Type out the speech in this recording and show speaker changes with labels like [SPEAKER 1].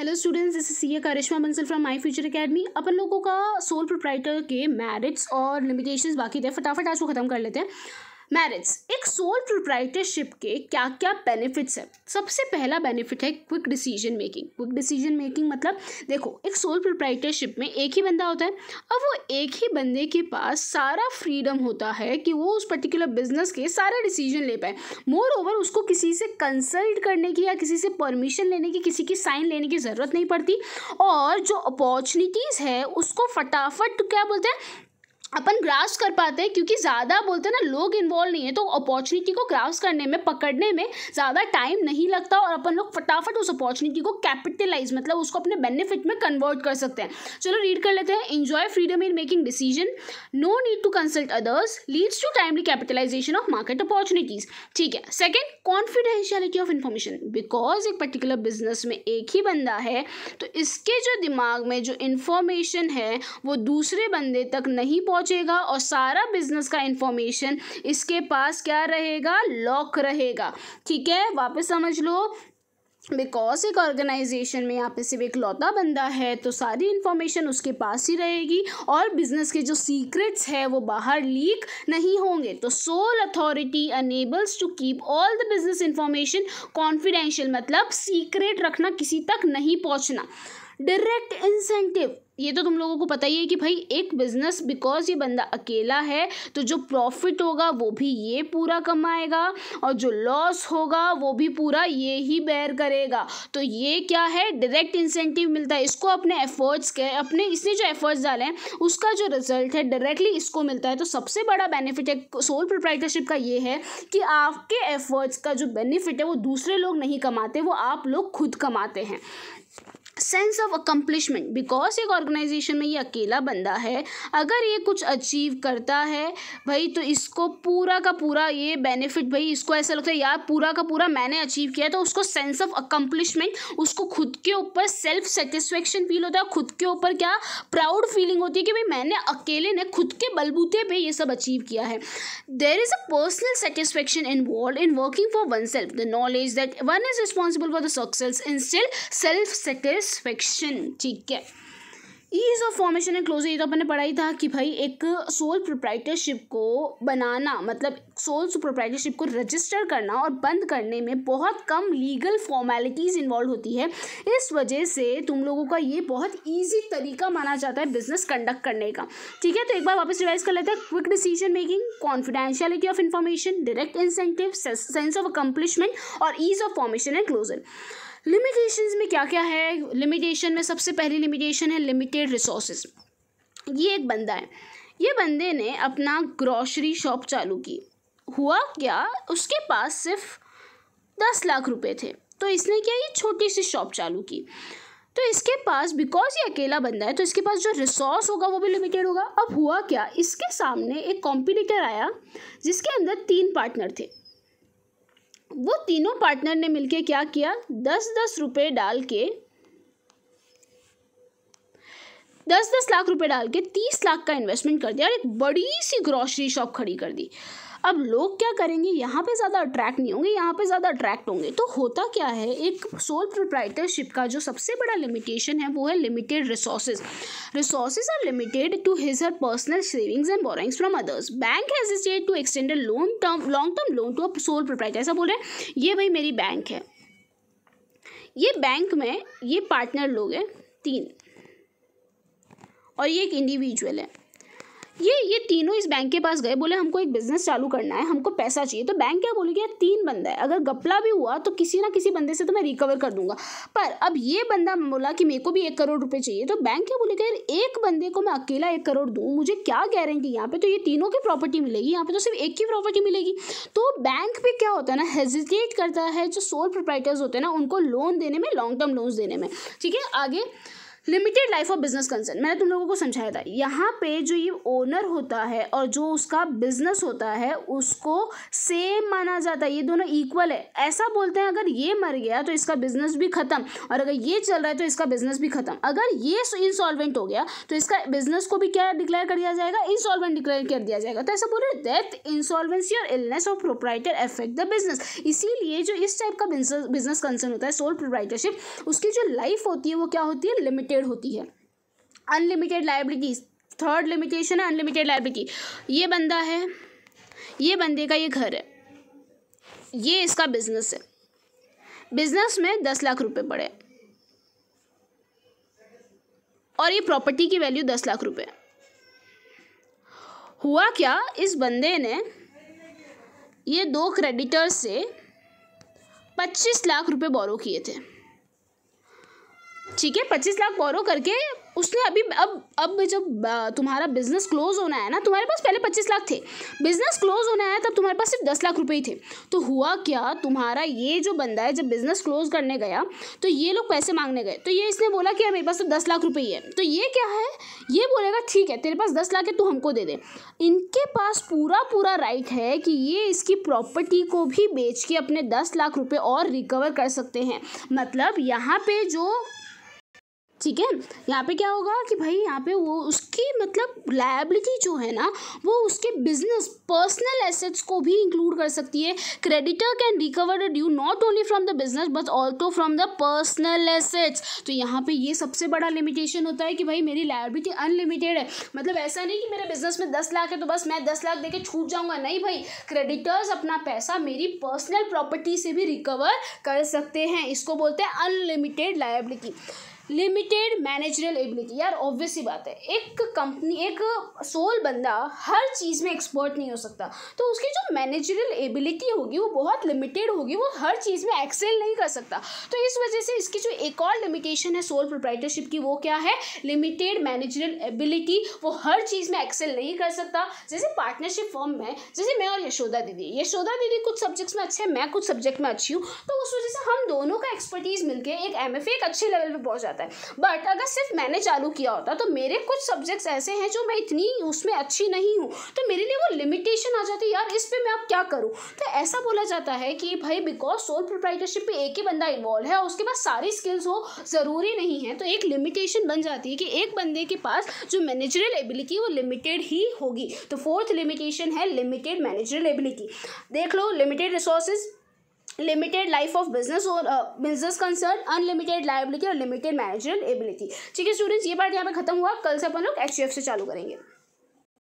[SPEAKER 1] hello students this is C A Karishma Bansal from My Future Academy अपन लोगों का sole proprietor के मैरिट्स और लिमिटेशंस बाकी थे फटाफट आज को ख़त्म कर लेते हैं मैरिज एक सोल प्रोप्राइटरशिप के क्या क्या बेनिफिट्स हैं सबसे पहला बेनिफिट है quick decision making quick decision making मतलब देखो एक सोल प्रोप्राइटरशिप में एक ही बंदा होता है अब वो एक ही बंदे के पास सारा फ्रीडम होता है कि वो उस पर्टिकुलर बिजनेस के सारे डिसीजन ले पाए मोर ओवर उसको किसी से कंसल्ट करने की या किसी से परमिशन लेने की किसी की साइन लेने की ज़रूरत नहीं पड़ती और जो अपॉर्चुनिटीज़ है उसको फटाफट क्या बोलते हैं अपन ग्रास कर पाते हैं क्योंकि ज़्यादा बोलते हैं ना लोग इन्वॉल्व नहीं है तो अपॉर्चुनिटी को ग्रास करने में पकड़ने में ज़्यादा टाइम नहीं लगता और अपन लोग फटाफट उस अपॉर्चुनिटी को कैपिटलाइज मतलब उसको अपने बेनिफिट में कन्वर्ट कर सकते हैं चलो रीड कर लेते हैं enjoy freedom in making decision no need to consult others leads to timely capitalization of market opportunities ठीक है second confidentiality of information because एक पर्टिकुलर बिजनेस में एक ही बंदा है तो इसके जो दिमाग में जो इन्फॉर्मेशन है वो दूसरे बंदे तक नहीं पहुँच पहुंचेगा और सारा बिजनेस का इंफॉर्मेशन इसके पास क्या रहेगा लॉक रहेगा ठीक है वापस समझ लो बिकॉज एक ऑर्गेनाइजेशन में यहाँ पे सिर्फ एक लौता बंदा है तो सारी इन्फॉर्मेशन उसके पास ही रहेगी और बिजनेस के जो सीक्रेट्स है वो बाहर लीक नहीं होंगे तो sole authority enables to keep all the business information confidential मतलब सीक्रेट रखना किसी तक नहीं पहुँचना डायरेक्ट इंसेंटिव ये तो तुम लोगों को पता ही है कि भाई एक बिजनेस बिकॉज ये बंदा अकेला है तो जो प्रॉफिट होगा वो भी ये पूरा कमाएगा और जो लॉस होगा वो भी पूरा ये ही बैर करेगा तो ये क्या है डायरेक्ट इंसेंटिव मिलता है इसको अपने एफर्ट्स के अपने इसने जो एफर्ट्स डाले हैं उसका जो रिजल्ट है डायरेक्टली इसको मिलता है तो सबसे बड़ा बेनिफिट है सोल प्रोप्राइटरशिप का ये है कि आपके एफर्ट्स का जो बेनिफिट है वो दूसरे लोग नहीं कमाते वो आप लोग खुद कमाते हैं सेंस ऑफ अकम्पलिशमेंट बिकॉज एक ऑर्गेनाइजेशन में ये अकेला बंदा है अगर ये कुछ अचीव करता है भाई तो इसको पूरा का पूरा ये बेनिफिट भाई इसको ऐसा लगता है यार पूरा का पूरा मैंने अचीव किया तो उसको सेंस ऑफ अकम्पलिशमेंट उसको खुद के ऊपर सेल्फ सेटिस्फेक्शन फील होता है खुद के ऊपर क्या प्राउड फीलिंग होती है कि भाई मैंने अकेले ने खुद के बलबूते पर यह सब अचीव किया है there is a personal satisfaction involve in working for oneself the knowledge that one is responsible for the success instil self satis satisfaction ठीक है ease of formation and closure ये तो अपने पढ़ा ही था कि भाई एक सोल प्रोप्राइटरशिप को बनाना मतलब सोल प्रोप्राइटरशिप को रजिस्टर करना और बंद करने में बहुत कम लीगल फॉर्मेलिटीज़ इन्वॉल्व होती है इस वजह से तुम लोगों का ये बहुत ईजी तरीका माना जाता है बिजनेस कंडक्ट करने का ठीक है तो एक बार वापस रिवाइज कर लेते हैं quick decision making confidentiality of information direct incentive sense of accomplishment और ease of formation and closure limitations में क्या क्या है लिमिटेशन में सबसे पहली लिमिटेशन है लिमिटेड रिसोर्स ये एक बंदा है ये बंदे ने अपना ग्रॉसरी शॉप चालू की हुआ क्या उसके पास सिर्फ दस लाख रुपए थे तो इसने क्या ये छोटी सी शॉप चालू की तो इसके पास बिकॉज ये अकेला बंदा है तो इसके पास जो रिसोर्स होगा वो भी लिमिटेड होगा अब हुआ क्या इसके सामने एक कॉम्पिटिटर आया जिसके अंदर तीन पार्टनर थे वो तीनों पार्टनर ने मिलकर क्या किया दस दस रुपए डाल के दस दस लाख रुपए डाल के तीस लाख का इन्वेस्टमेंट कर दिया और एक बड़ी सी ग्रॉसरी शॉप खड़ी कर दी अब लोग क्या करेंगे यहाँ पे ज़्यादा अट्रैक्ट नहीं होंगे यहाँ पे ज़्यादा अट्रैक्ट होंगे तो होता क्या है एक सोल प्रोप्राइटरशिप का जो सबसे बड़ा लिमिटेशन है वो है limited resources resources are limited to his her personal savings and borrowings from others bank hesitate to extend long term long term loan to a sole proprietor ऐसा बोल रहे हैं ये भाई मेरी बैंक है ये बैंक में ये पार्टनर लोग हैं तीन और ये एक इंडिविजुअल है ये ये तीनों इस बैंक के पास गए बोले हमको एक बिजनेस चालू करना है हमको पैसा चाहिए तो बैंक क्या बोलेगी यार तीन बंदा है अगर गपला भी हुआ तो किसी ना किसी बंदे से तो मैं रिकवर कर दूंगा पर अब ये बंदा बोला कि मेरे को भी एक करोड़ रुपये चाहिए तो बैंक क्या बोलेगा यार एक बंदे को मैं अकेला एक करोड़ दूँ मुझे क्या गारंटी यहाँ पे तो ये तीनों की प्रॉपर्टी मिलेगी यहाँ पे तो सिर्फ एक की प्रॉपर्टी मिलेगी तो बैंक पर क्या होता है ना हेजिटेट करता है जो सोल प्रोप्राइटर्स होते हैं ना उनको लोन देने में लॉन्ग टर्म लोन्स देने में ठीक है आगे limited life of business concern मैंने तुम लोगों को समझाया था यहाँ पे जो ये ओनर होता है और जो उसका बिजनेस होता है उसको सेम माना जाता है ये दोनों इक्वल है ऐसा बोलते हैं अगर ये मर गया तो इसका बिजनेस भी खत्म और अगर ये चल रहा है तो इसका बिजनेस भी खत्म अगर ये इंसॉल्वेंट हो गया तो इसका बिजनेस को भी क्या डिक्लेयर कर दिया जाएगा इंसॉल्वेंट डिक्लेयर कर दिया जाएगा तो ऐसा बोल रहे डेथ इंसॉल्वेंसी और illness of proprietor affect the business इसीलिए जो इस टाइप का बिजनेस कंसर्न होता है सोल प्रोपराइटरशिप उसकी जो लाइफ होती है वो क्या होती है लिमिटेड लिमिटेड होती है अनलिमिटेड लाइबिलिटीज़ थर्ड लिमिटेशन है अनलिमिटेड लाइबिलिटी ये बंदा है ये बंदे का ये घर है ये इसका बिजनेस है बिजनेस में दस लाख रुपए पड़े और ये प्रॉपर्टी की वैल्यू दस लाख रुपए हुआ क्या इस बंदे ने ये दो क्रेडिटर्स से पच्चीस लाख रुपए बोरो किए थे ठीक है पच्चीस लाख बोरो करके उसने अभी अब अब जब तुम्हारा बिजनेस क्लोज होना है ना तुम्हारे पास पहले पच्चीस लाख थे बिजनेस क्लोज होना है तब तुम्हारे पास सिर्फ दस लाख रुपए ही थे तो हुआ क्या तुम्हारा ये जो बंदा है जब बिजनेस क्लोज करने गया तो ये लोग पैसे मांगने गए तो ये इसने बोला कि मेरे पास तो दस लाख रुपये ही है तो ये क्या है ये बोलेगा ठीक है तेरे पास दस लाख है तू हमको दे दे इनके पास पूरा पूरा राइट है कि ये इसकी प्रॉपर्टी को भी बेच के अपने दस लाख रुपये और रिकवर कर सकते हैं मतलब यहाँ पे जो ठीक है यहाँ पे क्या होगा कि भाई यहाँ पे वो उसकी मतलब लाइबिलिटी जो है ना वो उसके बिजनेस पर्सनल एसेट्स को भी इंक्लूड कर सकती है creditor can recover due not only from the business but also from the personal assets तो यहाँ पे ये सबसे बड़ा लिमिटेशन होता है कि भाई मेरी लाइबिलिटी अनलिमिटेड है मतलब ऐसा नहीं कि मेरे बिजनेस में दस लाख है तो बस मैं दस लाख देके छूट जाऊँगा नहीं भाई क्रेडिटर्स अपना पैसा मेरी पर्सनल प्रॉपर्टी से भी रिकवर कर सकते हैं इसको बोलते हैं unlimited liability limited managerial ability यार ऑब्वियस ही बात है एक कंपनी एक सोल बंदा हर चीज़ में एक्सपर्ट नहीं हो सकता तो उसकी जो मैनेजरल एबिलिटी होगी वो बहुत लिमिटेड होगी वो हर चीज़ में एक्सेल नहीं कर सकता तो इस वजह से इसकी जो एक और लिमिटेशन है सोल प्रोप्राइटरशिप की वो क्या है लिमिटेड मैनेजरल एबिलिटी वो हर चीज़ में एक्सेल नहीं कर सकता जैसे पार्टनरशिप फॉर्म में जैसे मैं और यशोदा दीदी यशोदा दीदी कुछ सब्जेक्ट्स में अच्छे हैं मैं कुछ सब्जेक्ट में अच्छी हूँ तो उस वजह से हम दोनों का एक्सपर्टीज़ मिलकर एक एम एक अच्छे लेवल पर पहुँच जाता है जाता है बट अगर सिर्फ मैंने चालू किया होता तो मेरे कुछ सब्जेक्ट्स ऐसे हैं जो मैं इतनी उसमें अच्छी नहीं हूँ तो मेरे लिए वो लिमिटेशन आ जाती है यार इस पर मैं अब क्या करूँ तो ऐसा बोला जाता है कि भाई बिकॉज सोल प्रोप्राइटरशिप पर एक ही बंदा इन्वॉल्व है और उसके पास सारी स्किल्स हो ज़रूरी नहीं है तो एक लिमिटेशन बन जाती है कि एक बंदे के पास जो मैनेजरल एबिलिटी वो लिमिटेड ही होगी तो फोर्थ लिमिटेशन है लिमिटेड मैनेजरल एबिलिटी देख लो limited resources limited life of business और बिजनेस कंसर्न अनलिमिटेड लाइबिलिटी और लिमिटेड मैनेजरल एबिलिटी ठीक है स्टूडेंट्स ये पार्ट यहाँ पे खत्म हुआ कल से अपन लोग एच से चालू करेंगे